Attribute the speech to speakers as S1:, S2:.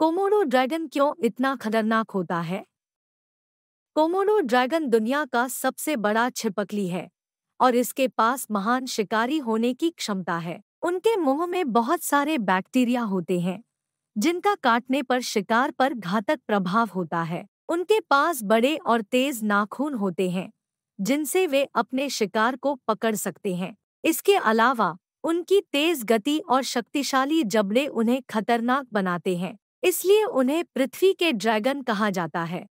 S1: Komodo dragon क्यों इतना खतरनाक होता है कोमोडो ड्रैगन दुनिया का सबसे बड़ा छिपकली है और इसके पास महान शिकारी होने की क्षमता है उनके मुंह में बहुत सारे बैक्टीरिया होते हैं जिनका काटने पर शिकार पर घातक प्रभाव होता है उनके पास बड़े और तेज नाखून होते हैं जिनसे वे अपने शिकार को पकड़ सकते हैं इसके अलावा उनकी तेज गति और शक्तिशाली जबड़े उन्हें खतरनाक बनाते हैं इसलिए उन्हें पृथ्वी के ड्रैगन कहा जाता है